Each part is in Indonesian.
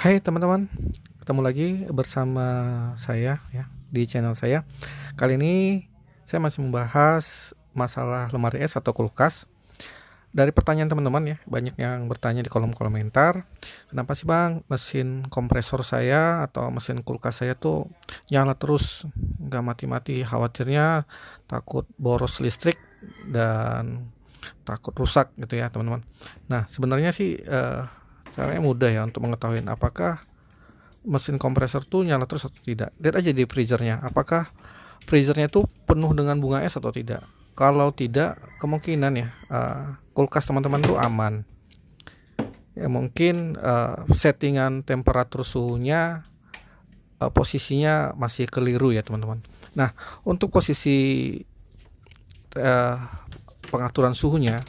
Hai teman-teman, ketemu lagi bersama saya ya di channel saya. Kali ini saya masih membahas masalah lemari es atau kulkas. Dari pertanyaan teman-teman ya, banyak yang bertanya di kolom komentar, kenapa sih bang mesin kompresor saya atau mesin kulkas saya tuh nyala terus, nggak mati-mati, khawatirnya takut boros listrik dan takut rusak gitu ya teman-teman. Nah sebenarnya sih eh, caranya mudah ya untuk mengetahui apakah mesin kompresor tuh nyala terus atau tidak lihat aja di freezernya apakah freezernya itu penuh dengan bunga es atau tidak kalau tidak kemungkinan ya uh, kulkas teman-teman tuh aman ya mungkin uh, settingan temperatur suhunya uh, posisinya masih keliru ya teman-teman nah untuk posisi uh, pengaturan suhunya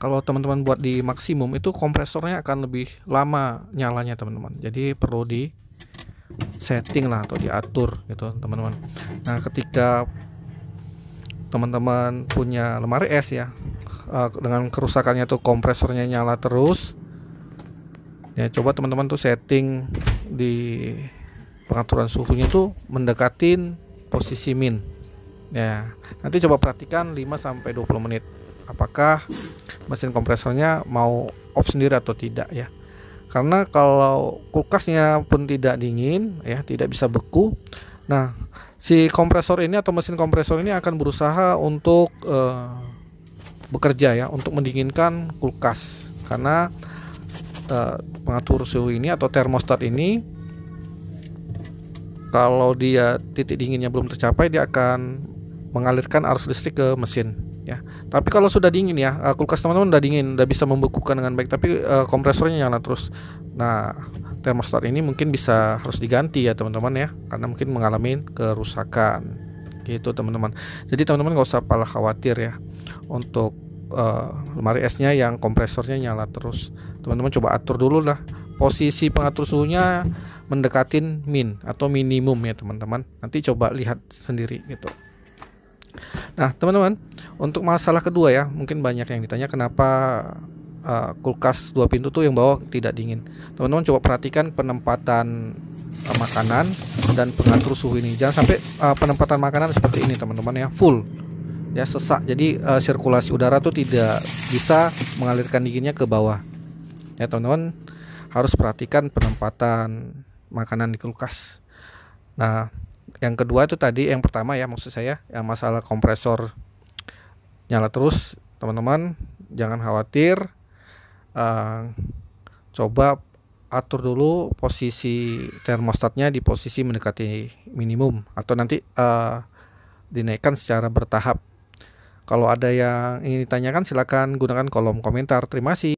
kalau teman-teman buat di maksimum itu kompresornya akan lebih lama nyalanya teman-teman jadi perlu di setting lah atau diatur gitu teman-teman nah ketika teman-teman punya lemari es ya eh, dengan kerusakannya tuh kompresornya nyala terus ya coba teman-teman tuh setting di pengaturan suhunya tuh mendekatin posisi min ya nanti coba perhatikan 5 sampai 20 menit apakah mesin kompresornya mau off sendiri atau tidak ya karena kalau kulkasnya pun tidak dingin ya tidak bisa beku nah si kompresor ini atau mesin kompresor ini akan berusaha untuk uh, bekerja ya untuk mendinginkan kulkas karena uh, pengatur suhu ini atau termostat ini kalau dia titik dinginnya belum tercapai dia akan mengalirkan arus listrik ke mesin tapi kalau sudah dingin ya, eh, kulkas teman-teman udah dingin, udah bisa membekukan dengan baik, tapi uh, kompresornya nyala terus. Nah, thermostat ini mungkin bisa harus diganti ya teman-teman ya, karena mungkin mengalami kerusakan. Gitu teman-teman. Jadi teman-teman nggak usah pala khawatir ya untuk uh, lemari esnya yang kompresornya nyala terus. Teman-teman coba atur dulu lah posisi pengatur suhunya mendekatin min atau minimum ya teman-teman. Nanti coba lihat sendiri gitu. Nah, teman-teman, untuk masalah kedua ya, mungkin banyak yang ditanya kenapa uh, kulkas dua pintu tuh yang bawah tidak dingin. Teman-teman coba perhatikan penempatan uh, makanan dan pengatur suhu ini. Jangan sampai uh, penempatan makanan seperti ini, teman-teman ya, full. Ya, sesak. Jadi uh, sirkulasi udara tuh tidak bisa mengalirkan dinginnya ke bawah. Ya, teman-teman harus perhatikan penempatan makanan di kulkas. Nah, yang kedua itu tadi yang pertama ya maksud saya yang masalah kompresor nyala terus teman-teman jangan khawatir uh, coba atur dulu posisi termostatnya di posisi mendekati minimum atau nanti uh, dinaikkan secara bertahap. Kalau ada yang ingin ditanyakan silakan gunakan kolom komentar. Terima kasih.